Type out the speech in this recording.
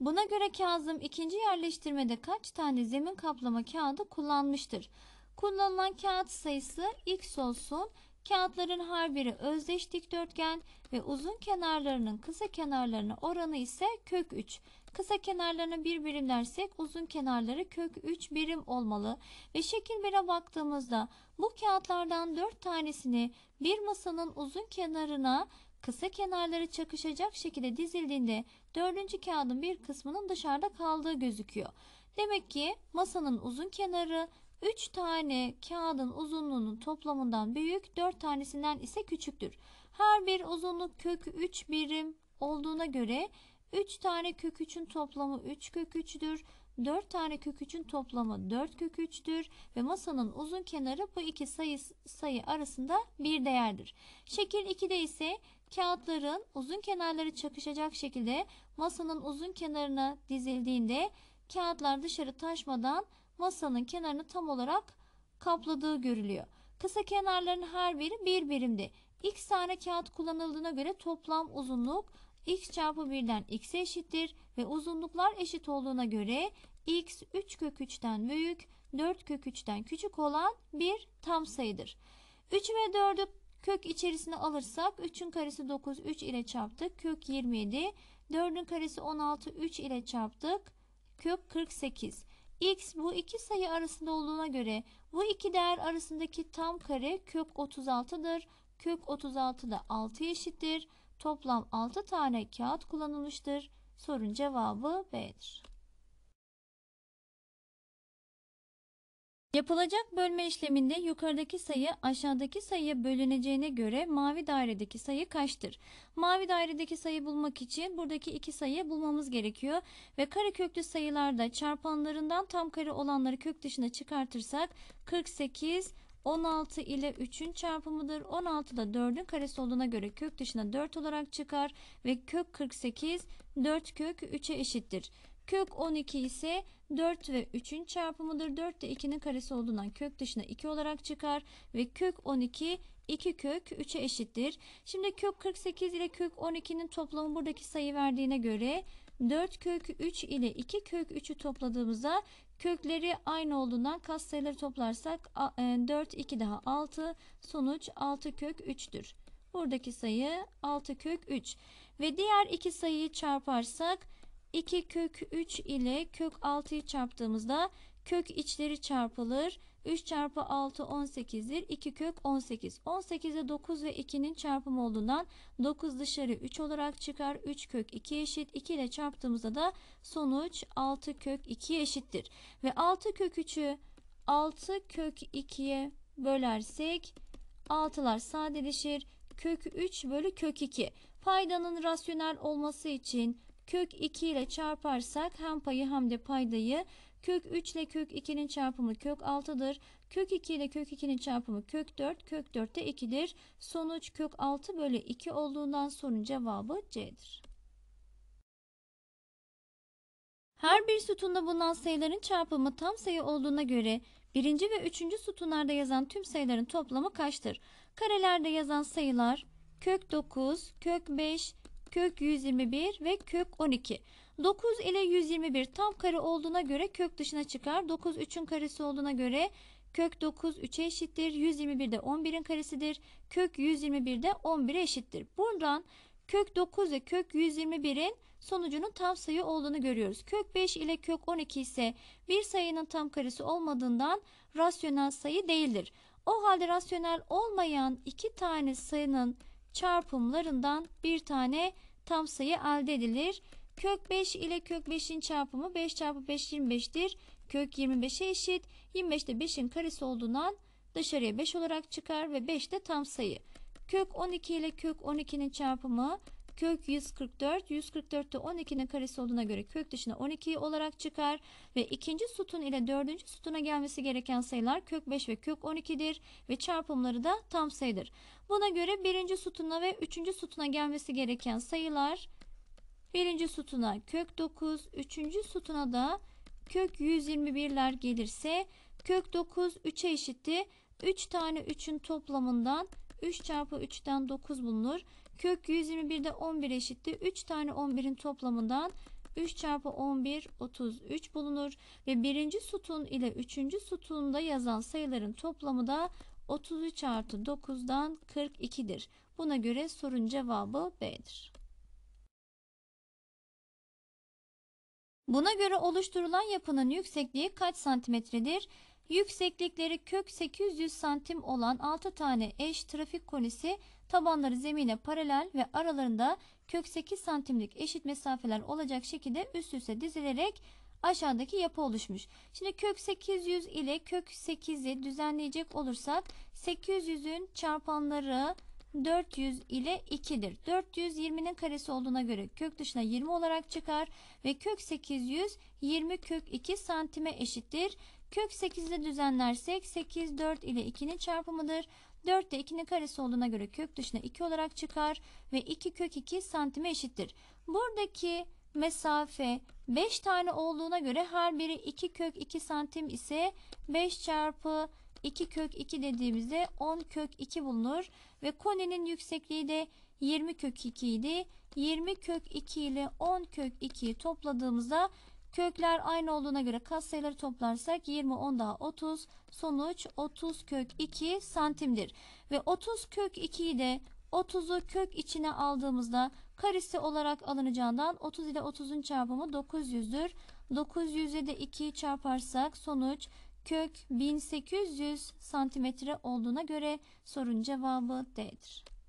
Buna göre Kazım ikinci yerleştirmede kaç tane zemin kaplama kağıdı kullanmıştır? Kullanılan kağıt sayısı x olsun. Kağıtların her biri özdeş dikdörtgen ve uzun kenarlarının kısa kenarlarına oranı ise kök 3. Kısa kenarlarına bir birim dersek uzun kenarları kök 3 birim olmalı. Ve şekil 1'e baktığımızda bu kağıtlardan 4 tanesini bir masanın uzun kenarına Kısa kenarları çakışacak şekilde dizildiğinde dördüncü kağıdın bir kısmının dışarıda kaldığı gözüküyor. Demek ki masanın uzun kenarı 3 tane kağıdın uzunluğunun toplamından büyük, 4 tanesinden ise küçüktür. Her bir uzunluk kökü 3 birim olduğuna göre 3 tane kök 3'ün toplamı 3 kök 3'dür. 4 tane kök 3'ün toplamı 4 kök 3'tür ve masanın uzun kenarı bu iki sayı, sayı arasında bir değerdir. Şekil 2'de ise kağıtların uzun kenarları çakışacak şekilde masanın uzun kenarına dizildiğinde kağıtlar dışarı taşmadan masanın kenarını tam olarak kapladığı görülüyor. Kısa kenarların her biri bir birimdi. X tane kağıt kullanıldığına göre toplam uzunluk x çarpı 1'den x'e eşittir ve uzunluklar eşit olduğuna göre x 3 kök 3'ten büyük 4 kök 3'ten küçük olan bir tam sayıdır. 3 ve 4'ü kök içerisine alırsak 3'ün karesi 9 3 ile çarptık kök 27 4'ün karesi 16 3 ile çarptık kök 48 x bu iki sayı arasında olduğuna göre bu iki değer arasındaki tam kare kök 36'dır kök 36 da 6 eşittir Toplam 6 tane kağıt kullanılmıştır. Sorun cevabı B'dir. Yapılacak bölme işleminde yukarıdaki sayı aşağıdaki sayıya bölüneceğine göre mavi dairedeki sayı kaçtır? Mavi dairedeki sayı bulmak için buradaki iki sayıyı bulmamız gerekiyor ve kare köklü sayılarda çarpanlarından tam kare olanları kök dışına çıkartırsak 48 16 ile 3'ün çarpımıdır. 16 da 4'ün karesi olduğuna göre kök dışına 4 olarak çıkar ve kök 48 4 kök 3'e eşittir. Kök 12 ise 4 ve 3'ün çarpımıdır. 4 de 2'nin karesi olduğundan kök dışına 2 olarak çıkar ve kök 12 2 kök 3'e eşittir. Şimdi kök 48 ile kök 12'nin toplamı buradaki sayı verdiğine göre 4 kök 3 ile 2 kök 3'ü topladığımızda kökleri aynı olduğundan katsayıları toplarsak 4 2 e, daha 6 sonuç 6 kök 3'tür. Buradaki sayı 6 kök 3 ve diğer iki sayıyı çarparsak 2 kök 3 ile kök 6'yı çarptığımızda Kök içleri çarpılır. 3 çarpı 6 18'dir. 2 kök 18. 18'e 9 ve 2'nin çarpımı olduğundan 9 dışarı 3 olarak çıkar. 3 kök 2 eşit. 2 ile çarptığımızda da sonuç 6 kök 2 eşittir. Ve 6 kök 3'ü 6 kök 2'ye bölersek 6'lar sadeleşir. Kök 3 bölü kök 2. Paydanın rasyonel olması için kök 2 ile çarparsak hem payı hem de paydayı Kök 3 ile kök 2'nin çarpımı kök 6'dır. Kök 2 ile kök 2'nin çarpımı kök 4. Kök 4 de 2'dir. Sonuç kök 6 bölü 2 olduğundan sorunun cevabı C'dir. Her bir sütunda bulunan sayıların çarpımı tam sayı olduğuna göre birinci ve üçüncü sütunlarda yazan tüm sayıların toplamı kaçtır? Karelerde yazan sayılar kök 9, kök 5, kök 121 ve kök 12. 9 ile 121 tam kare olduğuna göre kök dışına çıkar. 9 3'ün karesi olduğuna göre kök 9 3'e eşittir. 121 de 11'in karesidir. Kök 121 de 11'e eşittir. Buradan kök 9 ve kök 121'in sonucunun tam sayı olduğunu görüyoruz. Kök 5 ile kök 12 ise bir sayının tam karesi olmadığından rasyonel sayı değildir. O halde rasyonel olmayan iki tane sayının çarpımlarından bir tane tam sayı elde edilir. Kök 5 ile kök 5'in çarpımı 5 çarpı 5 25'tir. Kök 25'e eşit. 25 de 5'in karesi olduğundan dışarıya 5 olarak çıkar ve 5 de tam sayı. Kök 12 ile kök 12'nin çarpımı Kök 144. 144 de 12'nin karesi olduğuna göre kök dışına 12 olarak çıkar. Ve ikinci sütun ile dördüncü sütuna gelmesi gereken sayılar kök 5 ve kök 12'dir. Ve çarpımları da tam sayıdır. Buna göre birinci sütuna ve üçüncü sütuna gelmesi gereken sayılar birinci sütuna kök 9, üçüncü sütuna da kök 121'ler gelirse kök 9 3'e eşitti. 3 tane 3'ün toplamından 3 çarpı 3'ten 9 bulunur. Kök 121'de 11 eşittir 3 tane 11'in toplamından 3 çarpı 11 33 bulunur ve birinci sütun ile üçüncü sütunda yazan sayıların toplamı da 33 artı 9'dan 42'dir. Buna göre sorun cevabı B'dir. Buna göre oluşturulan yapının yüksekliği kaç santimetredir? Yükseklikleri kök 800 santim olan 6 tane eş trafik konisi Tabanları zemine paralel ve aralarında kök 8 santimlik eşit mesafeler olacak şekilde üst üste dizilerek aşağıdaki yapı oluşmuş. Şimdi kök 800 ile kök 8'i düzenleyecek olursak 800'ün çarpanları 400 ile 2'dir. 400 20'nin karesi olduğuna göre kök dışına 20 olarak çıkar ve kök 800 20 kök 2 santime eşittir. Kök 8 ile düzenlersek 8 4 ile 2'nin çarpımıdır. 4 de 2'nin karesi olduğuna göre kök dışına 2 olarak çıkar ve 2 kök 2 santime eşittir. Buradaki mesafe 5 tane olduğuna göre her biri 2 kök 2 santim ise 5 çarpı 2 kök 2 dediğimizde 10 kök 2 bulunur ve konenin yüksekliği de 20 kök 2 idi. 20 kök 2 ile 10 kök 2'yi topladığımızda Kökler aynı olduğuna göre katsayıları toplarsak 20 10 daha 30 sonuç 30 kök 2 santimdir. Ve 30 kök 2'yi de 30'u kök içine aldığımızda karesi olarak alınacağından 30 ile 30'un çarpımı 900'dür. 900'e de 2'yi çarparsak sonuç kök 1800 santimetre olduğuna göre sorun cevabı D'dir.